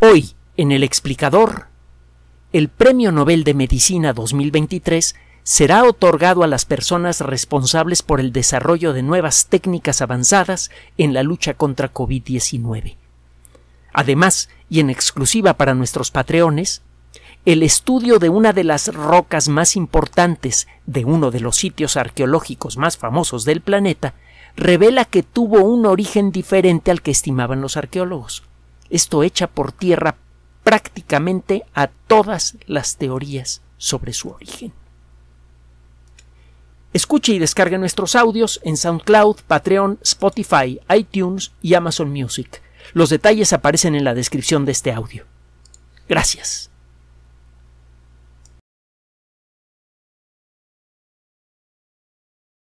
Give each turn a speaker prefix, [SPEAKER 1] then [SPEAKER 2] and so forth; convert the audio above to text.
[SPEAKER 1] Hoy, en el explicador, el Premio Nobel de Medicina 2023 será otorgado a las personas responsables por el desarrollo de nuevas técnicas avanzadas en la lucha contra COVID-19. Además, y en exclusiva para nuestros patreones, el estudio de una de las rocas más importantes de uno de los sitios arqueológicos más famosos del planeta revela que tuvo un origen diferente al que estimaban los arqueólogos. Esto echa por tierra prácticamente a todas las teorías sobre su origen. Escuche y descargue nuestros audios en SoundCloud, Patreon, Spotify, iTunes y Amazon Music. Los detalles aparecen en la descripción de este audio. Gracias.